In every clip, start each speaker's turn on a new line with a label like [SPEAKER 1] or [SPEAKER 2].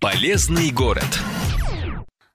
[SPEAKER 1] Полезный город.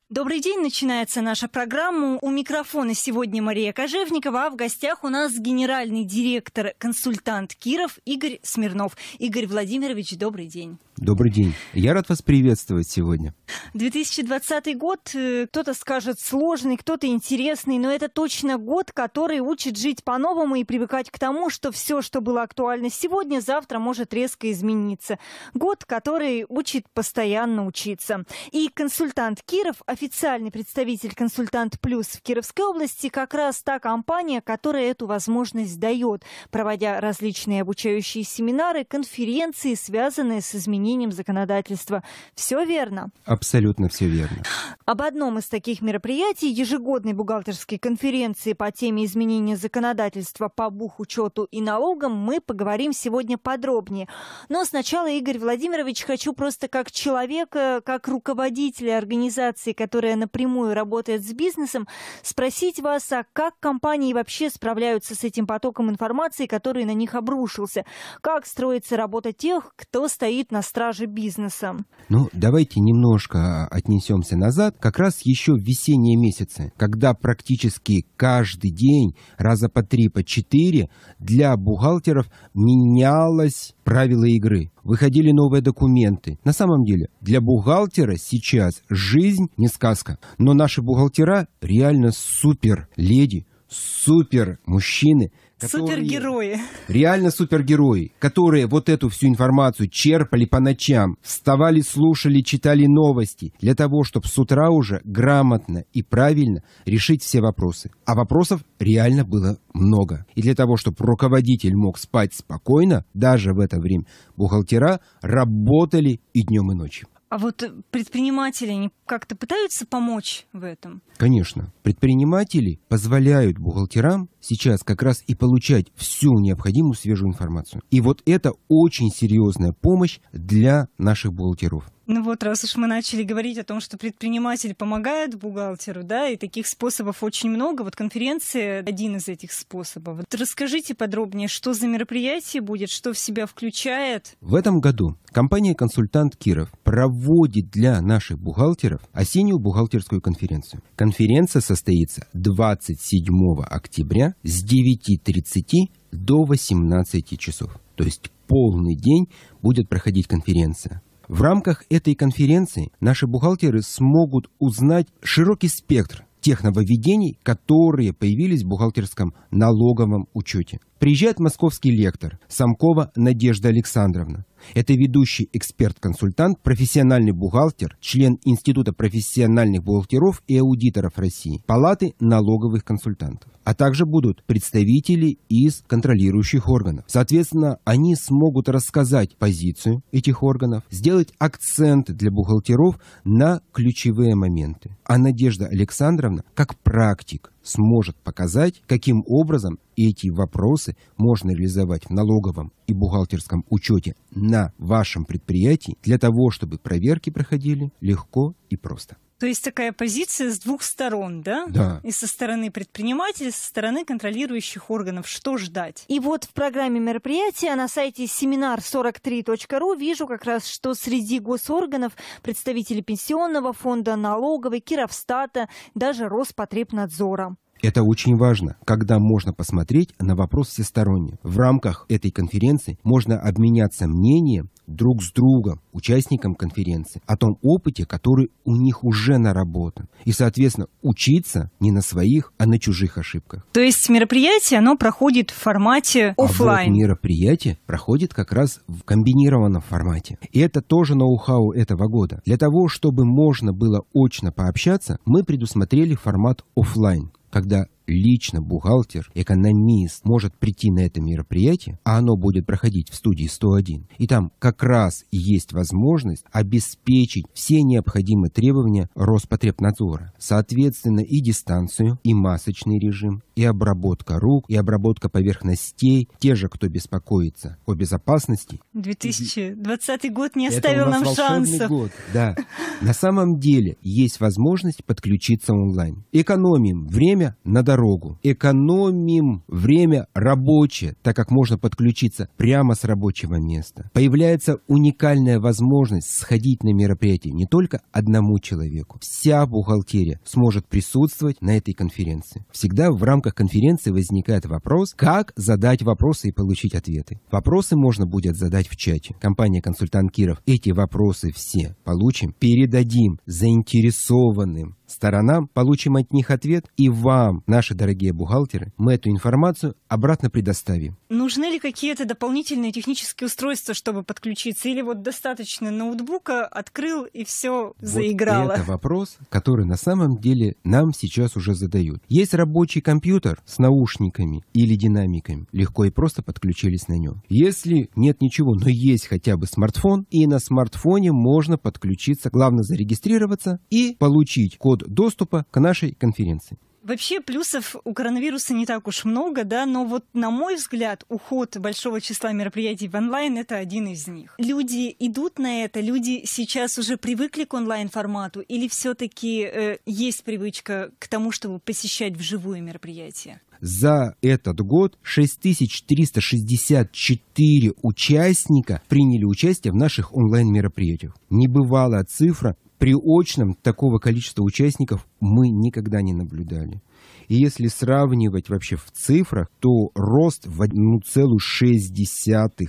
[SPEAKER 2] Добрый день, начинается наша программа. У микрофона сегодня Мария Кожевникова, а в гостях у нас генеральный директор-консультант Киров Игорь Смирнов. Игорь Владимирович, добрый день.
[SPEAKER 1] Добрый день. Я рад вас приветствовать сегодня.
[SPEAKER 2] 2020 год, э, кто-то скажет сложный, кто-то интересный, но это точно год, который учит жить по-новому и привыкать к тому, что все, что было актуально сегодня, завтра может резко измениться. Год, который учит постоянно учиться. И консультант Киров, официальный представитель «Консультант Плюс» в Кировской области, как раз та компания, которая эту возможность дает, проводя различные обучающие семинары, конференции, связанные с изменениями изменением законодательства. Все верно?
[SPEAKER 1] Абсолютно все верно.
[SPEAKER 2] Об одном из таких мероприятий, ежегодной бухгалтерской конференции по теме изменения законодательства по бухучету и налогам, мы поговорим сегодня подробнее. Но сначала, Игорь Владимирович, хочу просто как человека, как руководителя организации, которая напрямую работает с бизнесом, спросить вас, а как компании вообще справляются с этим потоком информации, который на них обрушился? Как строится работа тех, кто стоит на стране стражи бизнеса.
[SPEAKER 1] Ну, давайте немножко а, отнесемся назад. Как раз еще весенние месяцы, когда практически каждый день, раза по три, по четыре, для бухгалтеров менялось правила игры. Выходили новые документы. На самом деле, для бухгалтера сейчас жизнь не сказка. Но наши бухгалтера реально супер леди, супер мужчины, супергерои. Реально супергерои, которые вот эту всю информацию черпали по ночам, вставали, слушали, читали новости, для того, чтобы с утра уже грамотно и правильно решить все вопросы. А вопросов реально было много. И для того, чтобы руководитель мог спать спокойно, даже в это время бухгалтера работали и днем, и ночью.
[SPEAKER 2] А вот предприниматели как-то пытаются помочь в этом?
[SPEAKER 1] Конечно. Предприниматели позволяют бухгалтерам сейчас как раз и получать всю необходимую свежую информацию. И вот это очень серьезная помощь для наших бухгалтеров.
[SPEAKER 2] Ну вот, раз уж мы начали говорить о том, что предприниматель помогает бухгалтеру, да, и таких способов очень много. Вот конференция один из этих способов. Вот расскажите подробнее, что за мероприятие будет, что в себя включает.
[SPEAKER 1] В этом году компания-консультант Киров проводит для наших бухгалтеров осеннюю бухгалтерскую конференцию. Конференция состоится 27 октября с 9.30 до 18 часов. То есть полный день будет проходить конференция. В рамках этой конференции наши бухгалтеры смогут узнать широкий спектр тех нововведений, которые появились в бухгалтерском налоговом учете. Приезжает московский лектор Самкова Надежда Александровна. Это ведущий эксперт-консультант, профессиональный бухгалтер, член Института профессиональных бухгалтеров и аудиторов России, Палаты налоговых консультантов. А также будут представители из контролирующих органов. Соответственно, они смогут рассказать позицию этих органов, сделать акцент для бухгалтеров на ключевые моменты. А Надежда Александровна, как практик, сможет показать, каким образом эти вопросы можно реализовать в налоговом и бухгалтерском учете на вашем предприятии для того, чтобы проверки проходили легко и просто.
[SPEAKER 2] То есть такая позиция с двух сторон, да? Да. И со стороны предпринимателей, со стороны контролирующих органов. Что ждать? И вот в программе мероприятия на сайте семинар43.ру вижу как раз, что среди госорганов представители Пенсионного фонда, налоговой, Кировстата, даже Роспотребнадзора.
[SPEAKER 1] Это очень важно, когда можно посмотреть на вопрос всесторонне. В рамках этой конференции можно обменяться мнением друг с другом, участникам конференции, о том опыте, который у них уже наработан. И, соответственно, учиться не на своих, а на чужих ошибках.
[SPEAKER 2] То есть мероприятие, оно проходит в формате офлайн. А
[SPEAKER 1] вот мероприятие проходит как раз в комбинированном формате. И это тоже ноу-хау этого года. Для того, чтобы можно было очно пообщаться, мы предусмотрели формат офлайн когда лично бухгалтер, экономист может прийти на это мероприятие, а оно будет проходить в студии 101, и там как раз есть возможность обеспечить все необходимые требования Роспотребнадзора, соответственно и дистанцию, и масочный режим, и обработка рук, и обработка поверхностей, те же, кто беспокоится о безопасности.
[SPEAKER 2] 2020 год не оставил нам шансов. Год,
[SPEAKER 1] да. На самом деле есть возможность подключиться онлайн. Экономим время на дорогу, экономим время рабочее, так как можно подключиться прямо с рабочего места. Появляется уникальная возможность сходить на мероприятие не только одному человеку. Вся бухгалтерия сможет присутствовать на этой конференции. Всегда в рамках конференции возникает вопрос, как задать вопросы и получить ответы. Вопросы можно будет задать в чате. Компания «Консультант Киров» эти вопросы все получим, передадим заинтересованным сторонам, получим от них ответ, и вам, наши дорогие бухгалтеры, мы эту информацию обратно предоставим.
[SPEAKER 2] Нужны ли какие-то дополнительные технические устройства, чтобы подключиться, или вот достаточно ноутбука, открыл и все вот заиграло? Это
[SPEAKER 1] вопрос, который на самом деле нам сейчас уже задают. Есть рабочий компьютер с наушниками или динамиками, легко и просто подключились на нем. Если нет ничего, но есть хотя бы смартфон, и на смартфоне можно подключиться, главное зарегистрироваться и получить код доступа к нашей конференции.
[SPEAKER 2] Вообще плюсов у коронавируса не так уж много, да, но вот, на мой взгляд, уход большого числа мероприятий в онлайн – это один из них. Люди идут на это, люди сейчас уже привыкли к онлайн-формату или все таки э, есть привычка к тому, чтобы посещать вживую мероприятия?
[SPEAKER 1] За этот год 6364 участника приняли участие в наших онлайн-мероприятиях. Небывалая цифра. При очном такого количества участников мы никогда не наблюдали. И если сравнивать вообще в цифрах, то рост в 1,6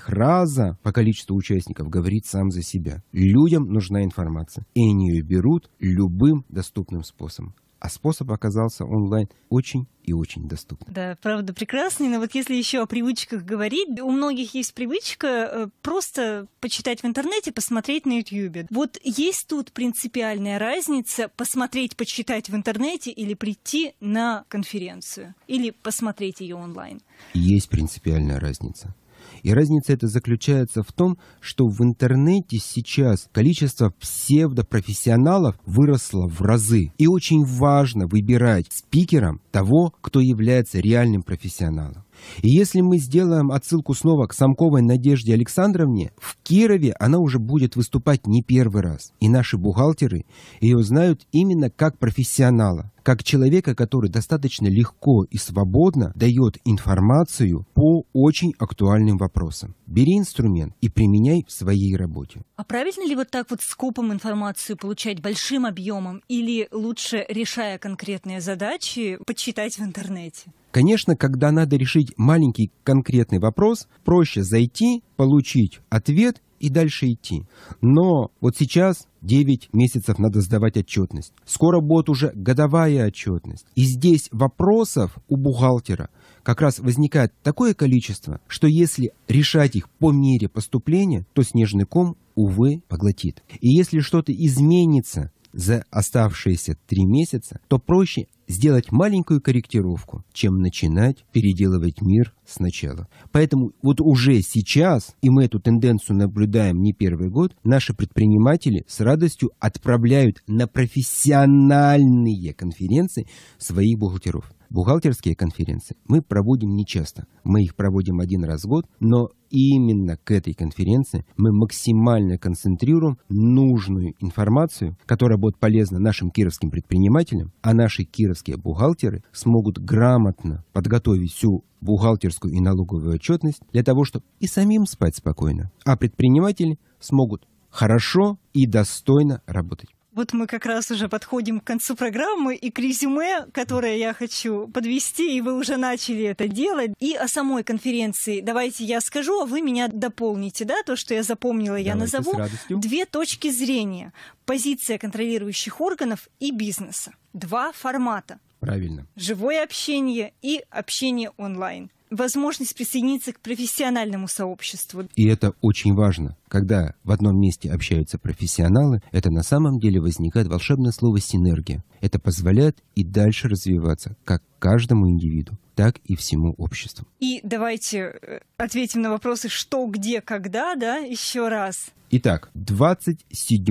[SPEAKER 1] раза по количеству участников говорит сам за себя. Людям нужна информация, и они ее берут любым доступным способом. А способ оказался онлайн очень и очень доступным.
[SPEAKER 2] Да, правда, прекрасный. Но вот если еще о привычках говорить, у многих есть привычка э, просто почитать в интернете, посмотреть на YouTube. Вот есть тут принципиальная разница посмотреть, почитать в интернете или прийти на конференцию, или посмотреть ее онлайн?
[SPEAKER 1] Есть принципиальная разница. И разница эта заключается в том, что в интернете сейчас количество псевдопрофессионалов выросло в разы. И очень важно выбирать спикером того, кто является реальным профессионалом. И если мы сделаем отсылку снова к Самковой Надежде Александровне, в Кирове она уже будет выступать не первый раз. И наши бухгалтеры ее знают именно как профессионала как человека, который достаточно легко и свободно дает информацию по очень актуальным вопросам. Бери инструмент и применяй в своей работе.
[SPEAKER 2] А правильно ли вот так вот скопом информацию получать большим объемом или лучше, решая конкретные задачи, почитать в интернете?
[SPEAKER 1] Конечно, когда надо решить маленький конкретный вопрос, проще зайти, получить ответ и дальше идти. Но вот сейчас 9 месяцев надо сдавать отчетность. Скоро будет уже годовая отчетность. И здесь вопросов у бухгалтера как раз возникает такое количество, что если решать их по мере поступления, то снежный ком, увы, поглотит. И если что-то изменится за оставшиеся три месяца, то проще сделать маленькую корректировку, чем начинать переделывать мир сначала. Поэтому вот уже сейчас, и мы эту тенденцию наблюдаем не первый год, наши предприниматели с радостью отправляют на профессиональные конференции своих бухгалтеров. Бухгалтерские конференции мы проводим нечасто. Мы их проводим один раз в год, но именно к этой конференции мы максимально концентрируем нужную информацию, которая будет полезна нашим кировским предпринимателям, а наши кировские бухгалтеры смогут грамотно подготовить всю бухгалтерскую и налоговую отчетность для того, чтобы и самим спать спокойно, а предприниматели смогут хорошо и достойно работать
[SPEAKER 2] вот мы как раз уже подходим к концу программы и к резюме, которое я хочу подвести, и вы уже начали это делать. И о самой конференции давайте я скажу, а вы меня дополните, да, то, что я запомнила, я давайте назову. Две точки зрения. Позиция контролирующих органов и бизнеса. Два формата. Правильно. Живое общение и общение онлайн возможность присоединиться к профессиональному сообществу.
[SPEAKER 1] И это очень важно. Когда в одном месте общаются профессионалы, это на самом деле возникает волшебное слово «синергия». Это позволяет и дальше развиваться, как каждому индивиду, так и всему обществу.
[SPEAKER 2] И давайте э, ответим на вопросы «что, где, когда», да, еще раз.
[SPEAKER 1] Итак, 27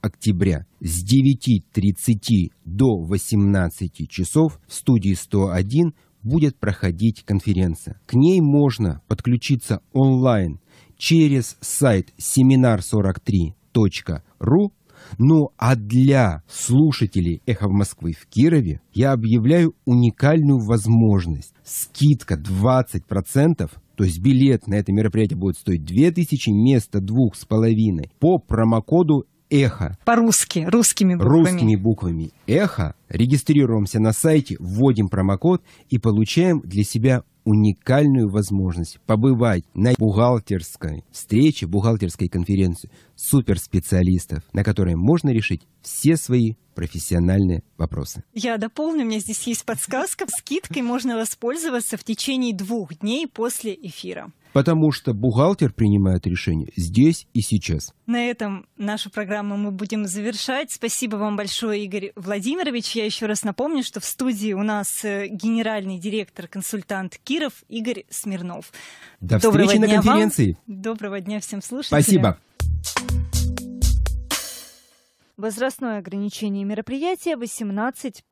[SPEAKER 1] октября с 9.30 до 18 часов в студии 101 будет проходить конференция. К ней можно подключиться онлайн через сайт семинар43.ру. Ну а для слушателей «Эхо в Москвы» в Кирове я объявляю уникальную возможность. Скидка 20%, то есть билет на это мероприятие будет стоить 2000 вместо 2,5 по промокоду «Эхо».
[SPEAKER 2] По-русски, русскими буквами. Русскими
[SPEAKER 1] буквами «Эхо» регистрируемся на сайте, вводим промокод и получаем для себя уникальную возможность побывать на бухгалтерской встрече, бухгалтерской конференции суперспециалистов, на которой можно решить все свои профессиональные вопросы.
[SPEAKER 2] Я дополню, у меня здесь есть подсказка. Скидкой можно воспользоваться в течение двух дней после эфира
[SPEAKER 1] потому что бухгалтер принимает решение здесь и сейчас.
[SPEAKER 2] На этом нашу программу мы будем завершать. Спасибо вам большое, Игорь Владимирович. Я еще раз напомню, что в студии у нас э, генеральный директор-консультант Киров Игорь Смирнов. До Доброго встречи на конференции. Вам. Доброго дня всем слушателям. Спасибо. Возрастное ограничение мероприятия 18+.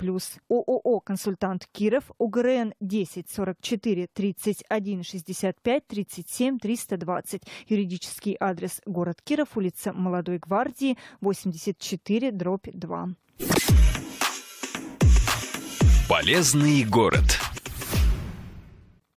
[SPEAKER 2] ООО «Консультант Киров» УГРН 10 44 31 65 37 320. Юридический адрес город Киров, улица Молодой гвардии, 84, дробь 2.
[SPEAKER 1] Полезный город.